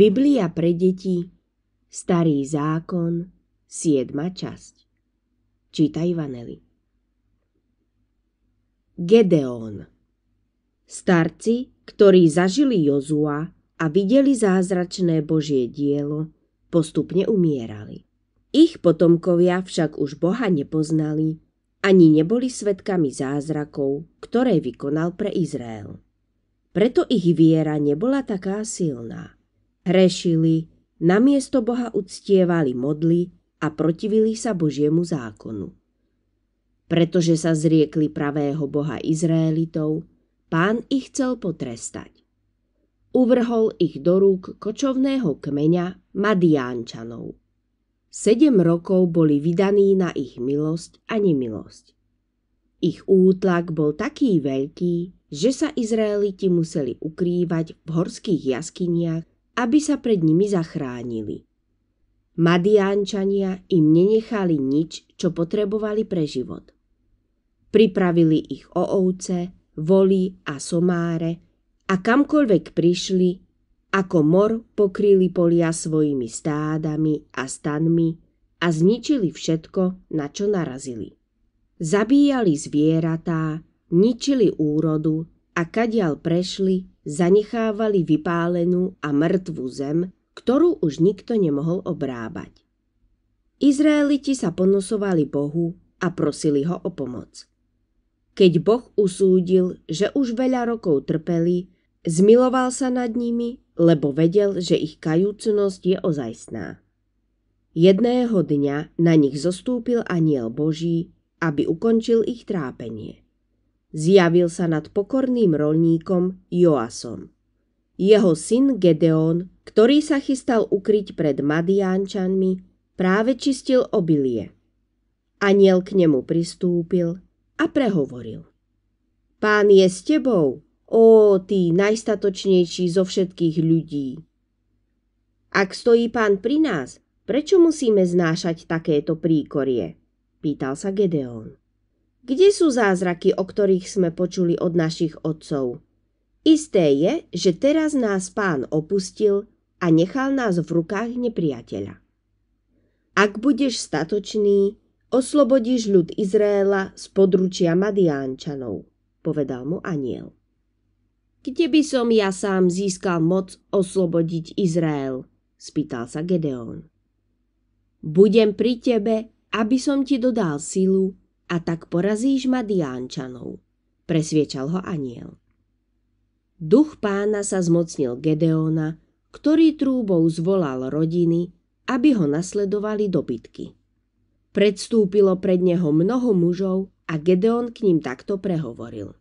Biblia pre deti, Starý zákon, 7. časť. Čítaj Vaneli. Gedeon Starci, ktorí zažili Jozua a videli zázračné Božie dielo, postupne umierali. Ich potomkovia však už Boha nepoznali, ani neboli svetkami zázrakov, ktoré vykonal pre Izrael. Preto ich viera nebola taká silná. Rešili, namiesto Boha uctievali modly a protivili sa Božiemu zákonu. Pretože sa zriekli pravého Boha Izraelitov, pán ich chcel potrestať. Uvrhol ich do rúk kočovného kmeňa Madiánčanov. Sedem rokov boli vydaní na ich milosť a nemilosť. Ich útlak bol taký veľký, že sa Izraeliti museli ukrývať v horských jaskyniach aby sa pred nimi zachránili. Madiánčania im nenechali nič, čo potrebovali pre život. Pripravili ich o ovce, voli a somáre a kamkoľvek prišli, ako mor pokryli polia svojimi stádami a stanmi a zničili všetko, na čo narazili. Zabíjali zvieratá, ničili úrodu a kadial prešli, zanechávali vypálenú a mŕtvu zem, ktorú už nikto nemohol obrábať. Izraeliti sa ponosovali Bohu a prosili ho o pomoc. Keď Boh usúdil, že už veľa rokov trpeli, zmiloval sa nad nimi, lebo vedel, že ich kajúcnosť je ozajstná. Jedného dňa na nich zostúpil aniel Boží, aby ukončil ich trápenie. Zjavil sa nad pokorným rolníkom Joasom. Jeho syn Gedeon, ktorý sa chystal ukryť pred Madiánčanmi, práve čistil obilie. Aniel k nemu pristúpil a prehovoril. Pán je s tebou, ó ty najstatočnejší zo všetkých ľudí. Ak stojí pán pri nás, prečo musíme znášať takéto príkorie? Pýtal sa Gedeon. Kde sú zázraky, o ktorých sme počuli od našich otcov? Isté je, že teraz nás pán opustil a nechal nás v rukách nepriateľa. Ak budeš statočný, oslobodíš ľud Izraela z područia Madiánčanov, povedal mu aniel. Kde by som ja sám získal moc oslobodiť Izrael? spýtal sa Gedeon. Budem pri tebe, aby som ti dodal silu a tak porazíš Madiánčanov, presviečal ho aniel. Duch pána sa zmocnil Gedeona, ktorý trúbou zvolal rodiny, aby ho nasledovali do bitky. Predstúpilo pred neho mnoho mužov a Gedeon k ním takto prehovoril.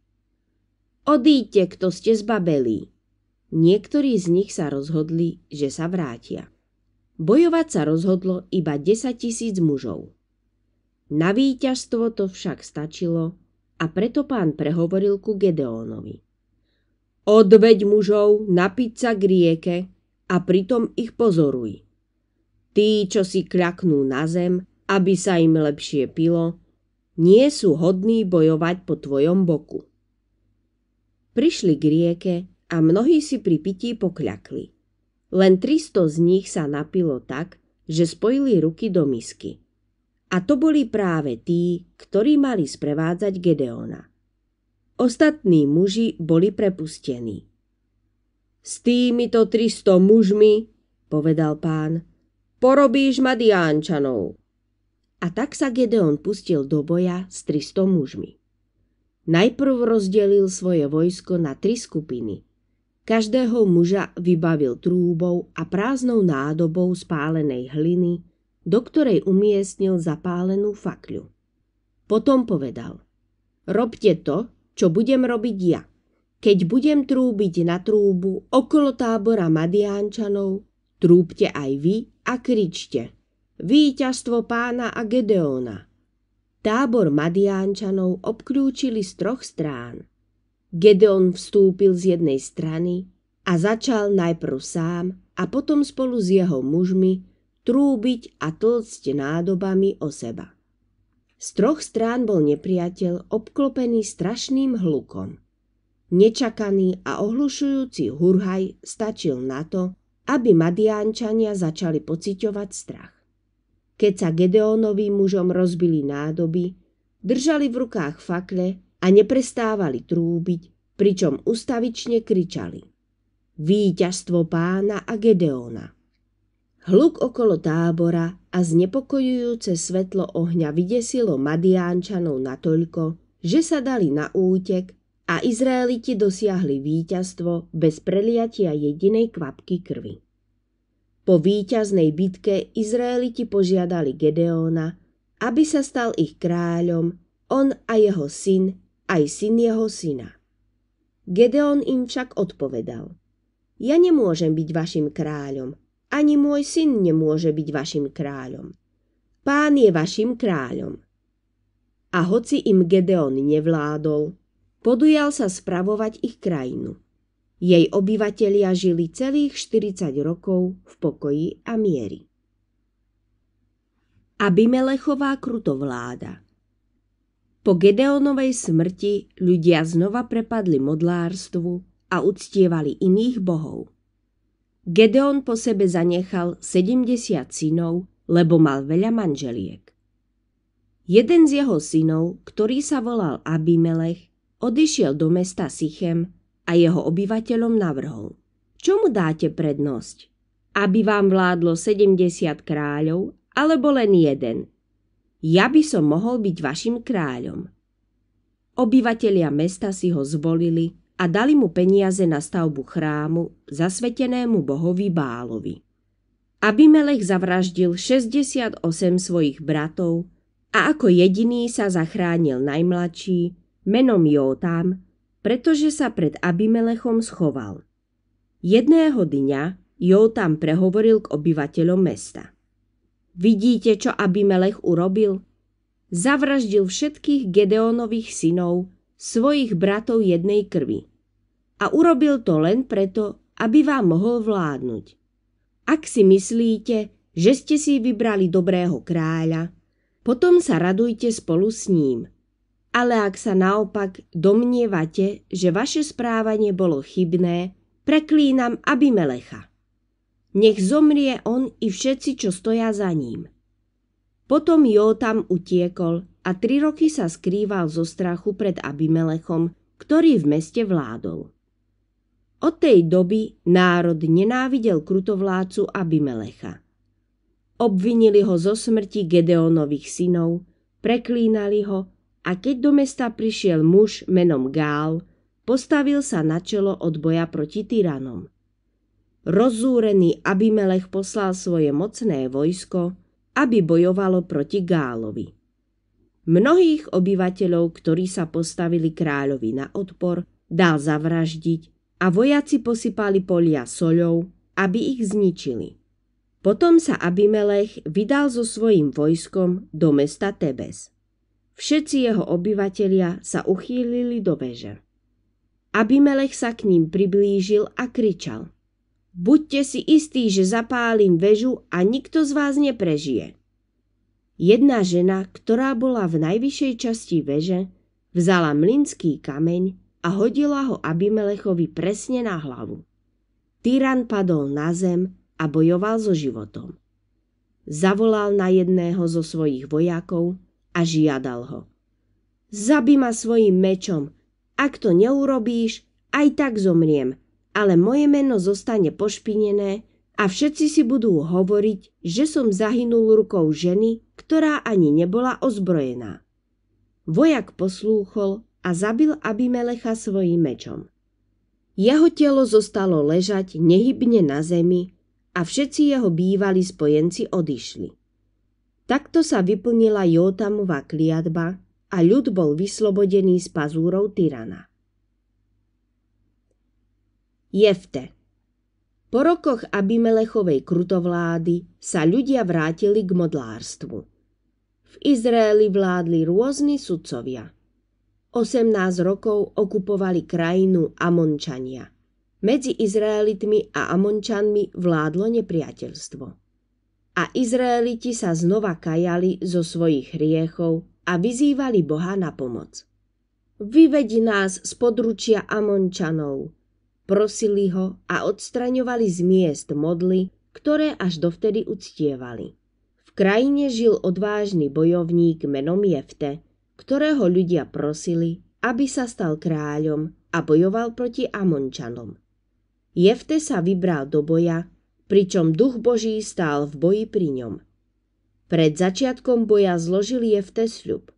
Odíďte, kto ste zbabelí. Niektorí z nich sa rozhodli, že sa vrátia. Bojovať sa rozhodlo iba 10 tisíc mužov. Na víťazstvo to však stačilo a preto pán prehovoril ku Gedeónovi. Odveď mužov napiť sa k rieke a pritom ich pozoruj. Tí, čo si kľaknú na zem, aby sa im lepšie pilo, nie sú hodní bojovať po tvojom boku. Prišli k rieke a mnohí si pri pití pokľakli. Len 300 z nich sa napilo tak, že spojili ruky do misky. A to boli práve tí, ktorí mali sprevádzať Gedeona. Ostatní muži boli prepustení. S týmito 300 mužmi, povedal pán, porobíš Madiánčanov. A tak sa Gedeon pustil do boja s 300 mužmi. Najprv rozdelil svoje vojsko na tri skupiny. Každého muža vybavil trúbou a prázdnou nádobou spálenej hliny do ktorej umiestnil zapálenú fakľu. Potom povedal, robte to, čo budem robiť ja. Keď budem trúbiť na trúbu okolo tábora Madiánčanov, trúbte aj vy a kričte. Výťazstvo pána a Gedeona. Tábor Madiánčanov obklúčili z troch strán. Gedeon vstúpil z jednej strany a začal najprv sám a potom spolu s jeho mužmi trúbiť a tlcť nádobami o seba. Z troch strán bol nepriateľ obklopený strašným hlukom. Nečakaný a ohlušujúci hurhaj stačil na to, aby Madiánčania začali pociťovať strach. Keď sa Gedeónovým mužom rozbili nádoby, držali v rukách fakle a neprestávali trúbiť, pričom ustavične kričali. Výťazstvo pána a Gedeóna. Hluk okolo tábora a znepokojujúce svetlo ohňa vydesilo Madiánčanov natoľko, že sa dali na útek a Izraeliti dosiahli víťazstvo bez preliatia jedinej kvapky krvi. Po víťaznej bitke Izraeliti požiadali Gedeóna, aby sa stal ich kráľom, on a jeho syn, aj syn jeho syna. Gedeón im však odpovedal, ja nemôžem byť vašim kráľom, ani môj syn nemôže byť vašim kráľom. Pán je vašim kráľom. A hoci im Gedeon nevládol, podujal sa spravovať ich krajinu. Jej obyvatelia žili celých 40 rokov v pokoji a miery. Abimelechová krutovláda Po Gedeonovej smrti ľudia znova prepadli modlárstvu a uctievali iných bohov. Gedeon po sebe zanechal 70 synov, lebo mal veľa manželiek. Jeden z jeho synov, ktorý sa volal Abimelech, odišiel do mesta Sichem a jeho obyvateľom navrhol. Čomu dáte prednosť? Aby vám vládlo 70 kráľov, alebo len jeden? Ja by som mohol byť vašim kráľom. Obyvatelia mesta si ho zvolili a dali mu peniaze na stavbu chrámu zasvetenému bohovi Bálovi. Abimelech zavraždil 68 svojich bratov a ako jediný sa zachránil najmladší menom Jótam, pretože sa pred Abimelechom schoval. Jedného dňa Jótam prehovoril k obyvateľom mesta. Vidíte, čo Abimelech urobil? Zavraždil všetkých Gedeonových synov, svojich bratov jednej krvi a urobil to len preto, aby vám mohol vládnuť. Ak si myslíte, že ste si vybrali dobrého kráľa, potom sa radujte spolu s ním. Ale ak sa naopak domnievate, že vaše správanie bolo chybné, preklínam Abimelecha. Nech zomrie on i všetci, čo stoja za ním. Potom Jótam utiekol a tri roky sa skrýval zo strachu pred Abimelechom, ktorý v meste vládol. Od tej doby národ nenávidel krutovlácu Abimelecha. Obvinili ho zo smrti Gedeonových synov, preklínali ho a keď do mesta prišiel muž menom Gál, postavil sa na čelo od boja proti tyranom. Rozúrený Abimelech poslal svoje mocné vojsko, aby bojovalo proti Gálovi. Mnohých obyvateľov, ktorí sa postavili kráľovi na odpor, dal zavraždiť a vojaci posypali polia soľou, aby ich zničili. Potom sa Abimelech vydal so svojím vojskom do mesta Tebes. Všetci jeho obyvatelia sa uchýlili do veže. Abimelech sa k ním priblížil a kričal. Buďte si istí, že zapálim vežu a nikto z vás neprežije. Jedna žena, ktorá bola v najvyššej časti veže, vzala mlinský kameň a hodila ho Abimelechovi presne na hlavu. Tyran padol na zem a bojoval so životom. Zavolal na jedného zo svojich vojakov a žiadal ho. Zabi ma svojim mečom, ak to neurobíš, aj tak zomriem, ale moje meno zostane pošpinené a všetci si budú hovoriť, že som zahynul rukou ženy, ktorá ani nebola ozbrojená. Vojak poslúchol a zabil Abimelecha svojím mečom. Jeho telo zostalo ležať nehybne na zemi a všetci jeho bývalí spojenci odišli. Takto sa vyplnila Jótamova kliatba a ľud bol vyslobodený z pazúrov tyrana. Jefte Po rokoch Abimelechovej krutovlády sa ľudia vrátili k modlárstvu. V Izraeli vládli rôzni sudcovia – 18 rokov okupovali krajinu Amončania. Medzi Izraelitmi a Amončanmi vládlo nepriateľstvo. A Izraeliti sa znova kajali zo svojich hriechov a vyzývali Boha na pomoc. Vyvedi nás z područia Amončanov, prosili ho a odstraňovali z miest modly, ktoré až dovtedy uctievali. V krajine žil odvážny bojovník menom Jefte, ktorého ľudia prosili, aby sa stal kráľom a bojoval proti Amončanom. Jefte sa vybral do boja, pričom duch Boží stál v boji pri ňom. Pred začiatkom boja zložil Jefte sľub.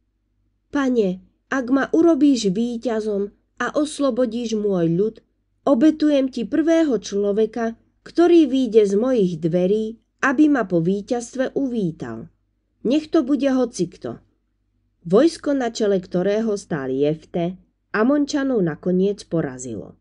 Pane, ak ma urobíš víťazom a oslobodíš môj ľud, obetujem ti prvého človeka, ktorý výjde z mojich dverí, aby ma po víťazstve uvítal. Nech to bude hocikto. Vojsko, na čele ktorého stál Jefte, Amončanov nakoniec porazilo.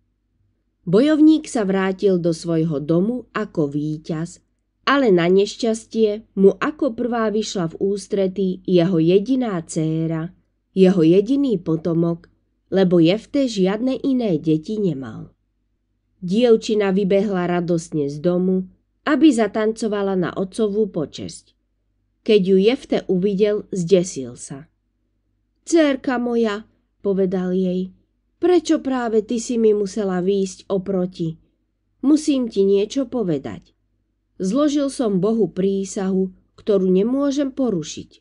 Bojovník sa vrátil do svojho domu ako víťaz, ale na nešťastie mu ako prvá vyšla v ústrety jeho jediná dcéra, jeho jediný potomok, lebo Jefte žiadne iné deti nemal. Dievčina vybehla radosne z domu, aby zatancovala na otcovú počesť. Keď ju Jefte uvidel, zdesil sa – Cérka moja, povedal jej, prečo práve ty si mi musela výjsť oproti? Musím ti niečo povedať. Zložil som Bohu prísahu, ktorú nemôžem porušiť.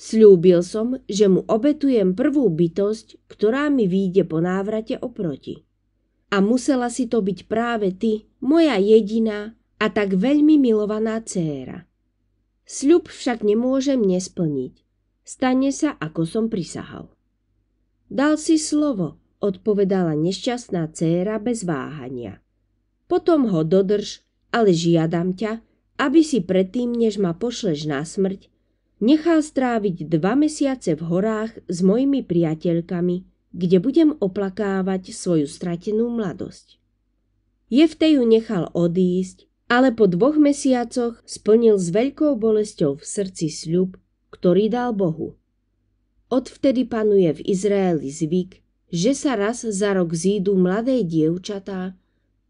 Sľúbil som, že mu obetujem prvú bytosť, ktorá mi výjde po návrate oproti. A musela si to byť práve ty, moja jediná a tak veľmi milovaná dcéra. Sľub však nemôžem nesplniť. Stane sa, ako som prisahal. Dal si slovo, odpovedala nešťastná céra bez váhania. Potom ho dodrž, ale žiadam ťa, aby si predtým, než ma pošleš na smrť, nechal stráviť dva mesiace v horách s mojimi priateľkami, kde budem oplakávať svoju stratenú mladosť. Jeftej ju nechal odísť, ale po dvoch mesiacoch splnil s veľkou bolesťou v srdci sľub, ktorý dal Bohu. Odvtedy panuje v Izraeli zvyk, že sa raz za rok zídu mladé dievčatá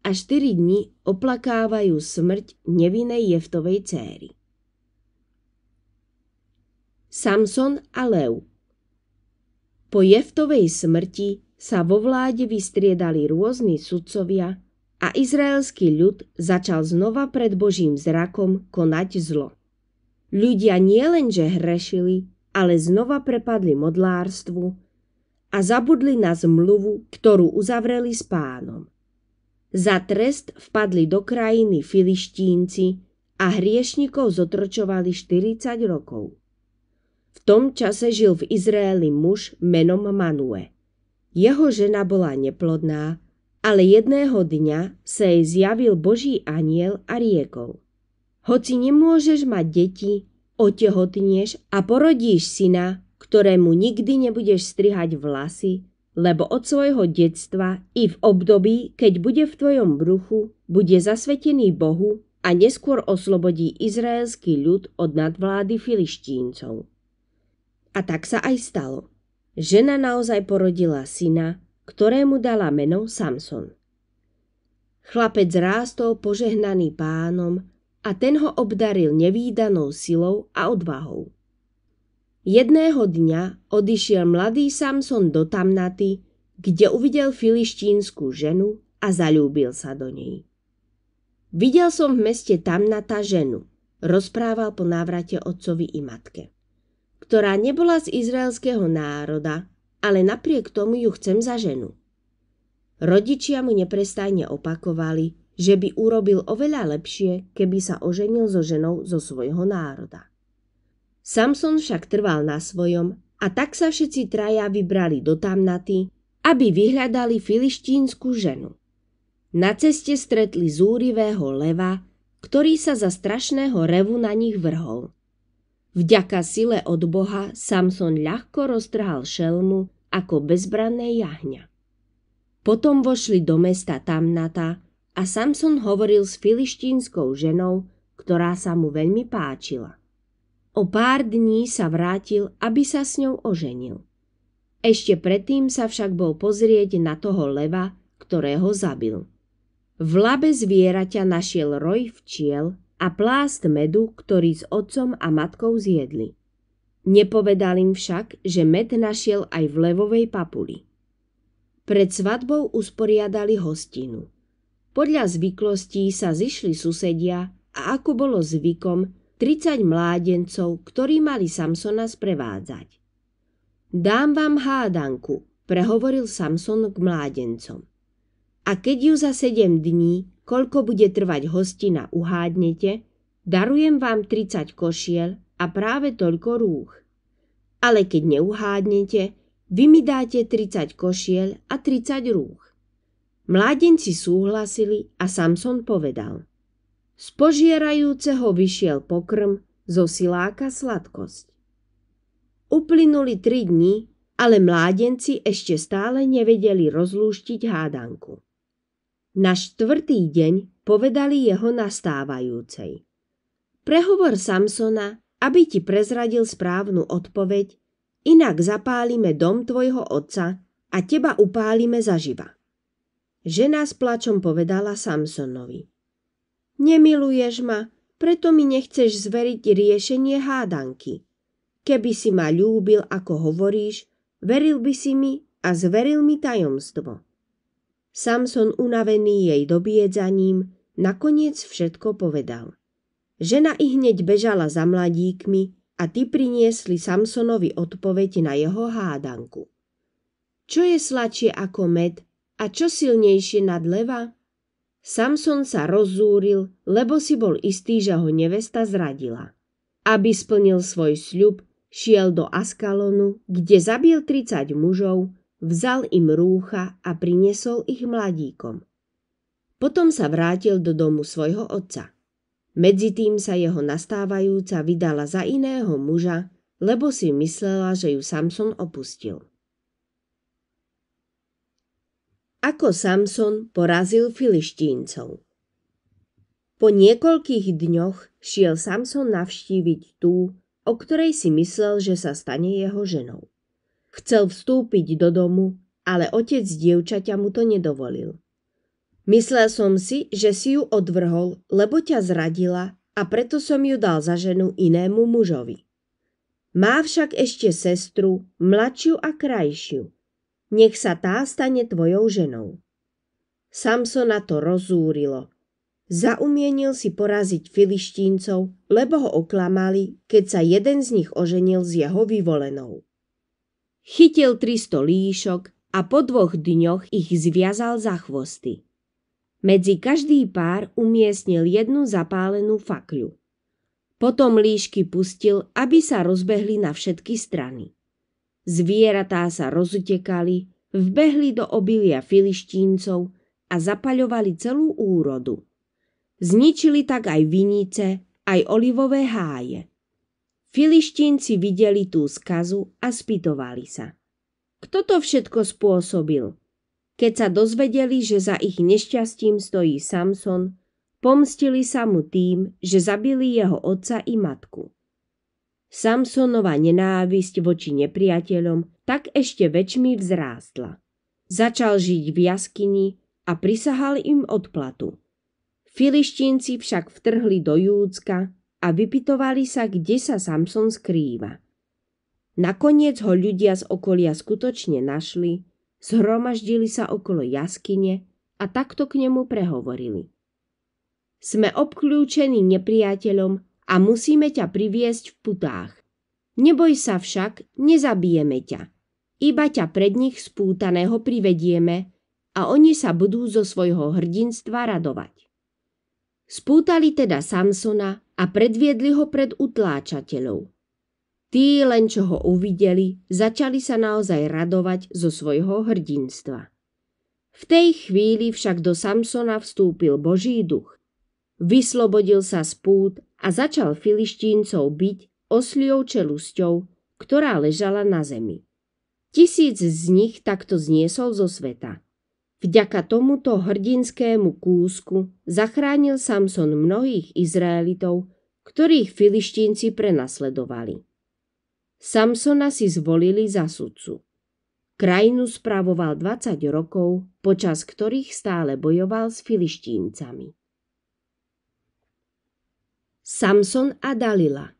a štyri dni oplakávajú smrť nevinej Jeftovej céry. Samson a Lev Po Jeftovej smrti sa vo vláde vystriedali rôzni sudcovia a izraelský ľud začal znova pred Božím zrakom konať zlo. Ľudia nielenže hrešili, ale znova prepadli modlárstvu a zabudli na zmluvu, ktorú uzavreli s pánom. Za trest vpadli do krajiny filištínci a hriešnikov zotročovali 40 rokov. V tom čase žil v Izraeli muž menom Manue. Jeho žena bola neplodná, ale jedného dňa sa jej zjavil Boží aniel a riekol – hoci nemôžeš mať deti, otehotnieš a porodíš syna, ktorému nikdy nebudeš strihať vlasy, lebo od svojho detstva i v období, keď bude v tvojom bruchu, bude zasvetený Bohu a neskôr oslobodí izraelský ľud od nadvlády filištíncov. A tak sa aj stalo. Žena naozaj porodila syna, ktorému dala meno Samson. Chlapec rástol požehnaný pánom a ten ho obdaril nevýdanou silou a odvahou. Jedného dňa odišiel mladý Samson do Tamnaty, kde uvidel filištínsku ženu a zalúbil sa do nej. Videl som v meste Tamnata ženu, rozprával po návrate otcovi i matke, ktorá nebola z izraelského národa, ale napriek tomu ju chcem za ženu. Rodičia mu neprestajne opakovali, že by urobil oveľa lepšie, keby sa oženil so ženou zo svojho národa. Samson však trval na svojom a tak sa všetci traja vybrali do Tamnaty, aby vyhľadali filištínsku ženu. Na ceste stretli zúrivého leva, ktorý sa za strašného revu na nich vrhol. Vďaka sile od Boha Samson ľahko roztrhal šelmu ako bezbranné jahňa. Potom vošli do mesta Tamnata a Samson hovoril s filištínskou ženou, ktorá sa mu veľmi páčila. O pár dní sa vrátil, aby sa s ňou oženil. Ešte predtým sa však bol pozrieť na toho leva, ktorého zabil. V labe zvieraťa našiel roj včiel a plást medu, ktorý s otcom a matkou zjedli. Nepovedal im však, že med našiel aj v levovej papuli. Pred svadbou usporiadali hostinu. Podľa zvyklostí sa zišli susedia a ako bolo zvykom, 30 mládencov, ktorí mali Samsona sprevádzať. Dám vám hádanku, prehovoril Samson k mládencom. A keď ju za 7 dní, koľko bude trvať hostina, uhádnete, darujem vám 30 košiel a práve toľko rúch. Ale keď neuhádnete, vy mi dáte 30 košiel a 30 rúch. Mládenci súhlasili a Samson povedal. Z požierajúceho vyšiel pokrm, zo siláka sladkosť. Uplynuli tri dni, ale mládenci ešte stále nevedeli rozlúštiť hádanku. Na štvrtý deň povedali jeho nastávajúcej. Prehovor Samsona, aby ti prezradil správnu odpoveď, inak zapálime dom tvojho otca a teba upálime zaživa. Žena s plačom povedala Samsonovi. Nemiluješ ma, preto mi nechceš zveriť riešenie hádanky. Keby si ma ľúbil, ako hovoríš, veril by si mi a zveril mi tajomstvo. Samson, unavený jej dobiedzaním, nakoniec všetko povedal. Žena i hneď bežala za mladíkmi a ty priniesli Samsonovi odpoveď na jeho hádanku. Čo je slačie ako med a čo silnejšie nad leva? Samson sa rozzúril, lebo si bol istý, že ho nevesta zradila. Aby splnil svoj sľub, šiel do Askalonu, kde zabil 30 mužov, vzal im rúcha a priniesol ich mladíkom. Potom sa vrátil do domu svojho otca. Medzitým sa jeho nastávajúca vydala za iného muža, lebo si myslela, že ju Samson opustil. ako Samson porazil filištíncov. Po niekoľkých dňoch šiel Samson navštíviť tú, o ktorej si myslel, že sa stane jeho ženou. Chcel vstúpiť do domu, ale otec dievčaťa mu to nedovolil. Myslel som si, že si ju odvrhol, lebo ťa zradila a preto som ju dal za ženu inému mužovi. Má však ešte sestru, mladšiu a krajšiu – nech sa tá stane tvojou ženou. Samsona to rozúrilo. Zaumienil si poraziť filištíncov, lebo ho oklamali, keď sa jeden z nich oženil s jeho vyvolenou. Chytil 300 líšok a po dvoch dňoch ich zviazal za chvosty. Medzi každý pár umiestnil jednu zapálenú fakľu. Potom líšky pustil, aby sa rozbehli na všetky strany. Zvieratá sa rozutekali, vbehli do obilia filištíncov a zapaľovali celú úrodu. Zničili tak aj vinice, aj olivové háje. Filištínci videli tú skazu a spýtovali sa. Kto to všetko spôsobil? Keď sa dozvedeli, že za ich nešťastím stojí Samson, pomstili sa mu tým, že zabili jeho otca i matku. Samsonova nenávisť voči nepriateľom tak ešte väčšmi vzrástla. Začal žiť v jaskyni a prisahal im odplatu. Filištínci však vtrhli do Júdska a vypitovali sa, kde sa Samson skrýva. Nakoniec ho ľudia z okolia skutočne našli, zhromaždili sa okolo jaskyne a takto k nemu prehovorili. Sme obklúčení nepriateľom a musíme ťa priviesť v putách. Neboj sa však, nezabijeme ťa. Iba ťa pred nich spútaného privedieme a oni sa budú zo svojho hrdinstva radovať. Spútali teda Samsona a predviedli ho pred utláčateľov. Tí len čo ho uvideli, začali sa naozaj radovať zo svojho hrdinstva. V tej chvíli však do Samsona vstúpil Boží duch. Vyslobodil sa spút a začal filištíncov byť osliou čelusťou, ktorá ležala na zemi. Tisíc z nich takto zniesol zo sveta. Vďaka tomuto hrdinskému kúsku zachránil Samson mnohých Izraelitov, ktorých filištínci prenasledovali. Samsona si zvolili za sudcu. Krajinu spravoval 20 rokov, počas ktorých stále bojoval s filištíncami. Samson a Dalila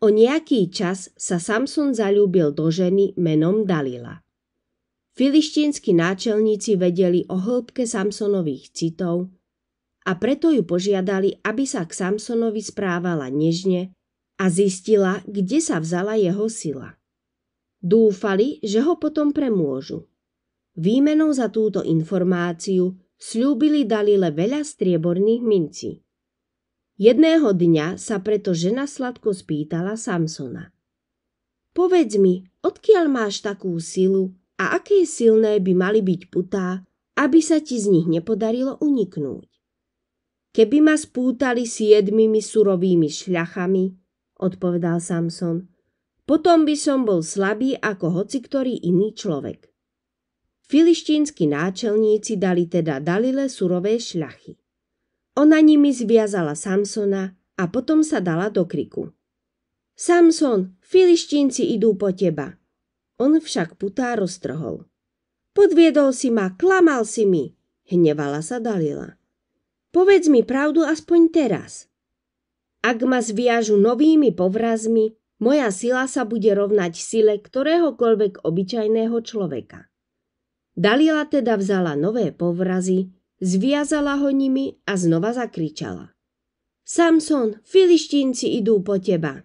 O nejaký čas sa Samson zalúbil do ženy menom Dalila. Filištínsky náčelníci vedeli o hĺbke Samsonových citov a preto ju požiadali, aby sa k Samsonovi správala nežne a zistila, kde sa vzala jeho sila. Dúfali, že ho potom premôžu. Výmenou za túto informáciu slúbili Dalile veľa strieborných mincí. Jedného dňa sa preto žena sladko spýtala Samsona. Povedz mi, odkiaľ máš takú silu a aké silné by mali byť putá, aby sa ti z nich nepodarilo uniknúť? Keby ma spútali siedmimi surovými šľachami, odpovedal Samson, potom by som bol slabý ako hoci ktorý iný človek. Filištínsky náčelníci dali teda Dalile surové šľachy. Ona nimi zviazala Samsona a potom sa dala do kriku. Samson, filištínci idú po teba. On však putá roztrhol. Podviedol si ma, klamal si mi, hnevala sa Dalila. Povedz mi pravdu aspoň teraz. Ak ma zviažu novými povrazmi, moja sila sa bude rovnať sile ktoréhokoľvek obyčajného človeka. Dalila teda vzala nové povrazy, zviazala ho nimi a znova zakričala. Samson, filištínci idú po teba.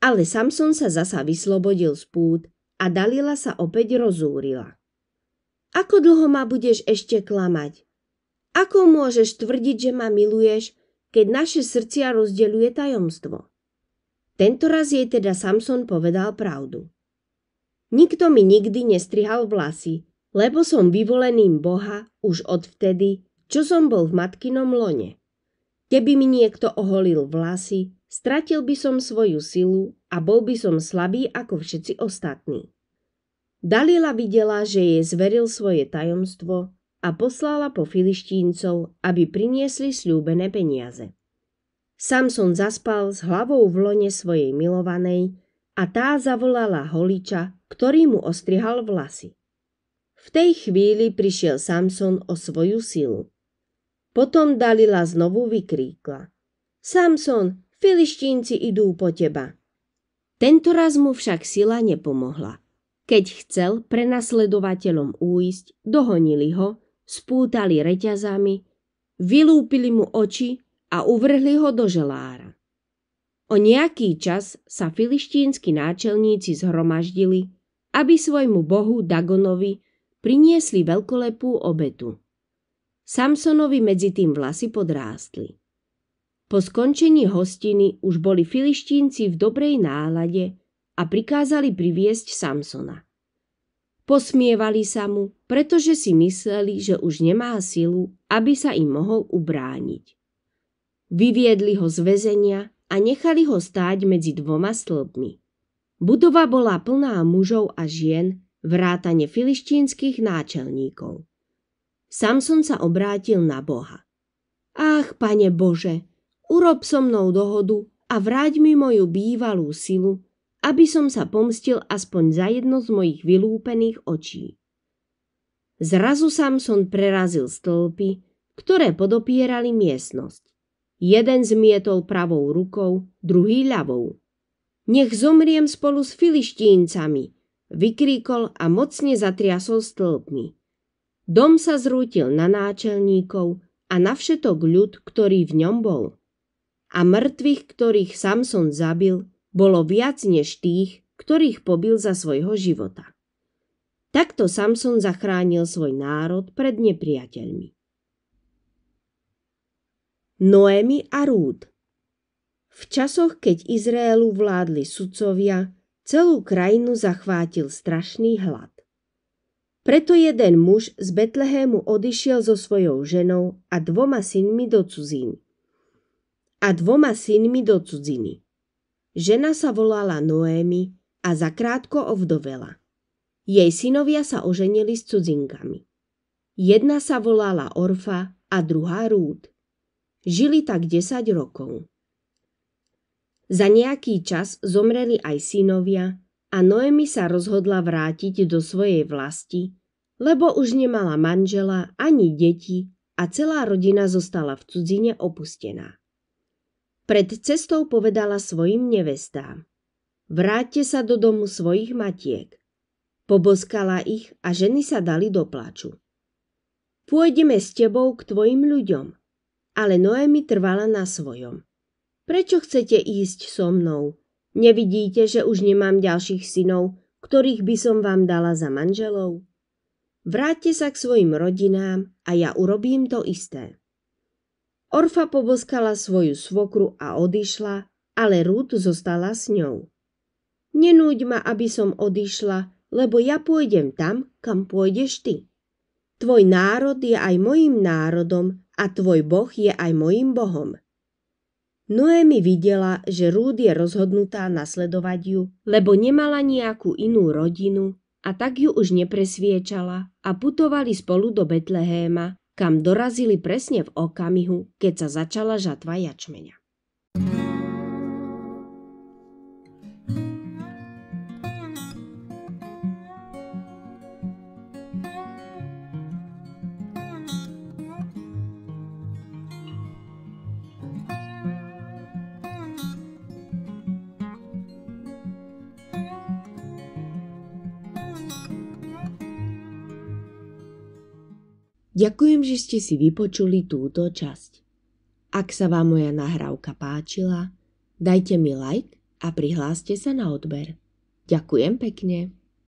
Ale Samson sa zasa vyslobodil z pút a Dalila sa opäť rozúrila. Ako dlho ma budeš ešte klamať? Ako môžeš tvrdiť, že ma miluješ, keď naše srdcia rozdeľuje tajomstvo? Tento raz jej teda Samson povedal pravdu. Nikto mi nikdy nestrihal vlasy, lebo som vyvoleným Boha už odvtedy, čo som bol v matkinom lone. Keby mi niekto oholil vlasy, stratil by som svoju silu a bol by som slabý ako všetci ostatní. Dalila videla, že jej zveril svoje tajomstvo a poslala po filištíncov, aby priniesli slúbené peniaze. Samson zaspal s hlavou v lone svojej milovanej a tá zavolala holiča, ktorý mu ostrihal vlasy. V tej chvíli prišiel Samson o svoju silu. Potom Dalila znovu vykríkla. Samson, filištínci idú po teba. Tentoraz mu však sila nepomohla. Keď chcel prenasledovateľom újsť, dohonili ho, spútali reťazami, vylúpili mu oči a uvrhli ho do želára. O nejaký čas sa filištínsky náčelníci zhromaždili, aby svojmu bohu Dagonovi priniesli veľkolepú obetu. Samsonovi medzi tým vlasy podrástli. Po skončení hostiny už boli filištínci v dobrej nálade a prikázali priviesť Samsona. Posmievali sa mu, pretože si mysleli, že už nemá silu, aby sa im mohol ubrániť. Vyviedli ho z väzenia a nechali ho stáť medzi dvoma stĺpmi. Budova bola plná mužov a žien, vrátane filištínskych náčelníkov. Samson sa obrátil na Boha. Ach, pane Bože, urob so mnou dohodu a vráť mi moju bývalú silu, aby som sa pomstil aspoň za jedno z mojich vylúpených očí. Zrazu Samson prerazil stĺpy, ktoré podopierali miestnosť. Jeden zmietol pravou rukou, druhý ľavou. Nech zomriem spolu s filištíncami, vykríkol a mocne zatriasol stĺpmi. Dom sa zrútil na náčelníkov a na všetok ľud, ktorý v ňom bol. A mŕtvych, ktorých Samson zabil, bolo viac než tých, ktorých pobil za svojho života. Takto Samson zachránil svoj národ pred nepriateľmi. Noemi a Rúd V časoch, keď Izraelu vládli sudcovia, Celú krajinu zachvátil strašný hlad. Preto jeden muž z Betlehému odišiel so svojou ženou a dvoma synmi do cudziny. A dvoma synmi do cudziny. Žena sa volala Noémi a zakrátko ovdovela. Jej synovia sa oženili s cudzinkami. Jedna sa volala Orfa a druhá Rúd. Žili tak 10 rokov. Za nejaký čas zomreli aj synovia a Noemi sa rozhodla vrátiť do svojej vlasti, lebo už nemala manžela ani deti a celá rodina zostala v cudzine opustená. Pred cestou povedala svojim nevestám. Vráťte sa do domu svojich matiek. Poboskala ich a ženy sa dali do plaču. Pôjdeme s tebou k tvojim ľuďom. Ale Noemi trvala na svojom. Prečo chcete ísť so mnou? Nevidíte, že už nemám ďalších synov, ktorých by som vám dala za manželov? Vráťte sa k svojim rodinám a ja urobím to isté. Orfa poboskala svoju svokru a odišla, ale Ruth zostala s ňou. Nenúď ma, aby som odišla, lebo ja pôjdem tam, kam pôjdeš ty. Tvoj národ je aj mojim národom a tvoj boh je aj mojim bohom. Noemi videla, že Rúd je rozhodnutá nasledovať ju, lebo nemala nejakú inú rodinu a tak ju už nepresviečala a putovali spolu do Betlehéma, kam dorazili presne v okamihu, keď sa začala žatva jačmeňa. Ďakujem, že ste si vypočuli túto časť. Ak sa vám moja nahrávka páčila, dajte mi like a prihláste sa na odber. Ďakujem pekne.